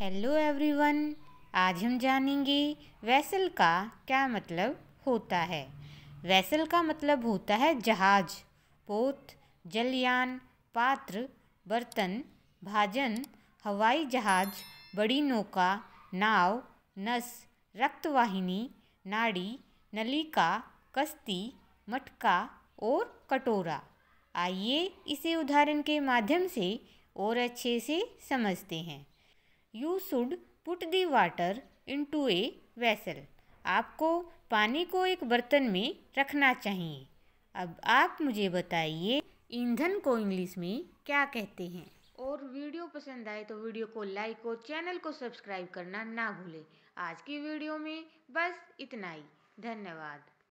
hello everyone आज हम जानेंगे वैसल का क्या मतलब होता है वैसल का मतलब होता है जहाज पोत जलयान पात्र बर्तन भाजन हवाई जहाज बड़ी नौका नाव नस रक्तवाहिनी नाड़ी नली का कश्ती मटका और कटोरा आइए इसे उदाहरण के माध्यम से और अच्छे से समझते हैं you should put the water into a vessel आपको पानी को एक बर्तन में रखना चाहिए अब आप मुझे बताइए ईंधन को इंग्लिश में क्या कहते हैं और वीडियो पसंद आए तो वीडियो को लाइक और चैनल को सब्सक्राइब करना ना भूलें आज की वीडियो में बस इतना ही धन्यवाद